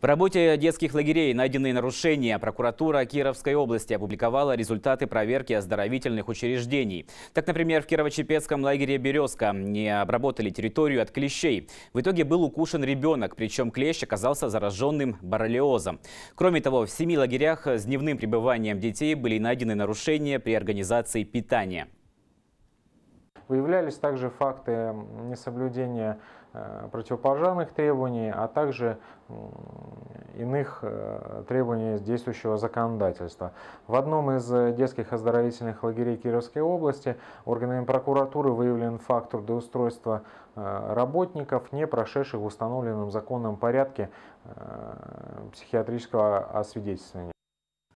В работе детских лагерей найдены нарушения. Прокуратура Кировской области опубликовала результаты проверки оздоровительных учреждений. Так, например, в Кирово-Чепецком лагере «Березка» не обработали территорию от клещей. В итоге был укушен ребенок, причем клещ оказался зараженным боррелиозом. Кроме того, в семи лагерях с дневным пребыванием детей были найдены нарушения при организации питания. Выявлялись также факты несоблюдения э, противопожарных требований, а также иных э, требований действующего законодательства. В одном из э, детских оздоровительных лагерей Кировской области органами прокуратуры выявлен факт трудоустройства работников, не прошедших в установленном законном порядке психиатрического освидетельствования.